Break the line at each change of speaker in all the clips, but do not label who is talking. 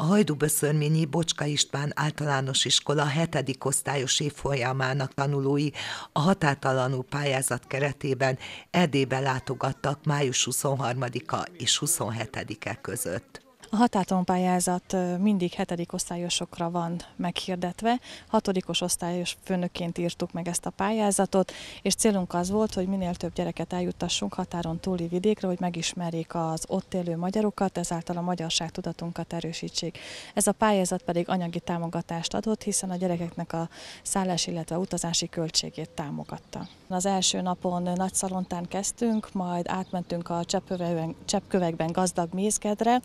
a Hajdúböszörményi Bocska István általános iskola 7. osztályos évfolyamának tanulói a határtalanul pályázat keretében edébe látogattak május 23-a és 27-e között.
A hatáton pályázat mindig hetedik osztályosokra van meghirdetve. Hatodikos osztályos főnökként írtuk meg ezt a pályázatot, és célunk az volt, hogy minél több gyereket eljuttassunk határon túli vidékre, hogy megismerjék az ott élő magyarokat, ezáltal a magyarság tudatunkat erősítsék. Ez a pályázat pedig anyagi támogatást adott, hiszen a gyerekeknek a szállás, illetve utazási költségét támogatta. Az első napon nagy szalontán kezdtünk, majd átmentünk a cseppkövekben gazdag mézkedre,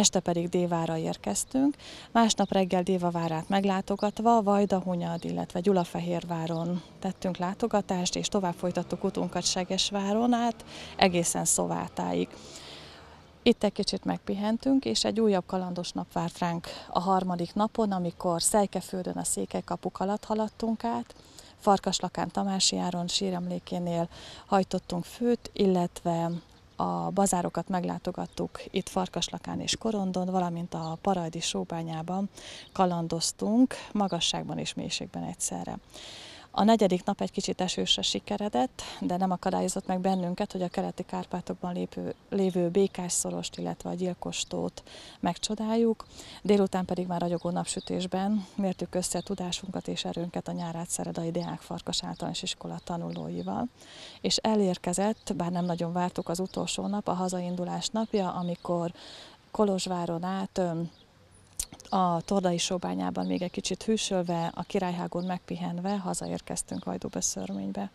este pedig Dévára érkeztünk, másnap reggel Dévavárát meglátogatva Vajdahunyad, illetve Gyulafehérváron tettünk látogatást, és tovább folytattuk utunkat Segesváron át egészen Szovátáig. Itt egy kicsit megpihentünk, és egy újabb kalandos nap várt ránk a harmadik napon, amikor Szejkeföldön a Székelykapuk alatt haladtunk át, Farkaslakán Tamási Áron síremlékénél hajtottunk főt, illetve a bazárokat meglátogattuk itt Farkaslakán és Korondon, valamint a Parajdi sóbányában kalandoztunk, magasságban és mélységben egyszerre. A negyedik nap egy kicsit esősre sikeredett, de nem akadályozott meg bennünket, hogy a keleti Kárpátokban lépő, lévő szorost, illetve a gyilkostót megcsodáljuk. Délután pedig már ragyogó napsütésben mértük össze a tudásunkat és erőnket a nyárát szeredai Deák Farkas általános iskola tanulóival. És elérkezett, bár nem nagyon vártuk az utolsó nap, a hazaindulás napja, amikor Kolozsváron át a Tordai sobányában még egy kicsit hűsölve, a királyhágón megpihenve hazaérkeztünk Ajdóbeszörménybe.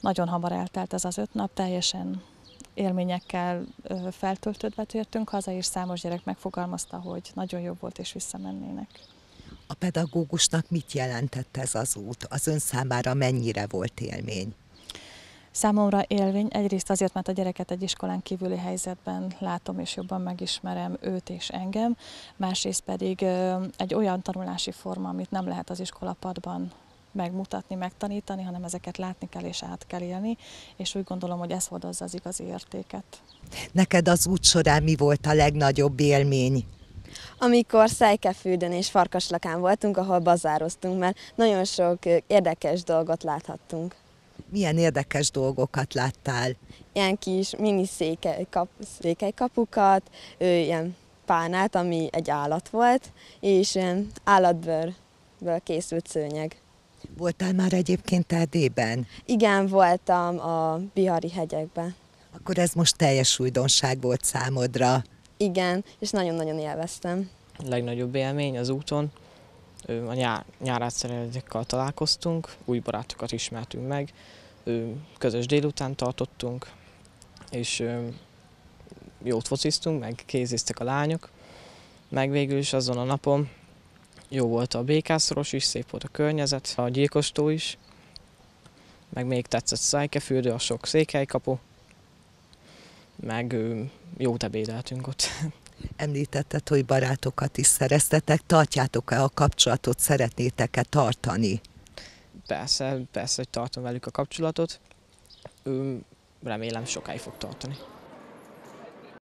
Nagyon hamar eltelt ez az öt nap, teljesen élményekkel feltöltődve tértünk haza, és számos gyerek megfogalmazta, hogy nagyon jobb volt, és visszamennének.
A pedagógusnak mit jelentett ez az út? Az ön számára mennyire volt élmény? Számomra élvény
egyrészt azért, mert a gyereket egy iskolán kívüli helyzetben látom és jobban megismerem őt és engem, másrészt pedig egy olyan tanulási forma, amit nem lehet az iskolapadban megmutatni, megtanítani, hanem ezeket látni kell és át kell élni, és úgy gondolom, hogy
ez hordozza az igazi értéket.
Neked az út során mi volt a legnagyobb élmény?
amikor Szejkefűden és Farkaslakán voltunk, ahol bazároztunk, mert nagyon sok érdekes dolgot láthattunk.
Milyen érdekes dolgokat láttál?
Ilyen kis mini székelykap, székelykapukat, ilyen pánát, ami egy állat volt, és ilyen állatbőrből készült szőnyeg.
Voltál már egyébként Erdélyben?
Igen, voltam a Bihari hegyekben.
Akkor ez most teljes újdonság volt számodra.
Igen, és nagyon-nagyon élveztem.
A legnagyobb élmény az úton, a nyár, nyár találkoztunk, új barátokat ismertünk meg, közös délután tartottunk, és jót fociztunk, meg kéziztek a lányok, meg végül is azon a napon jó volt a békászoros is, szép volt a környezet, a gyilkostó is, meg még tetszett szájkefürdő, a sok székelykapu, meg jót ebédeltünk
ott. Említetted, hogy barátokat is szereztetek, tartjátok-e a kapcsolatot, szeretnétek-e tartani? Persze,
persze, hogy tartom velük a kapcsolatot. Remélem sokáig fog tartani.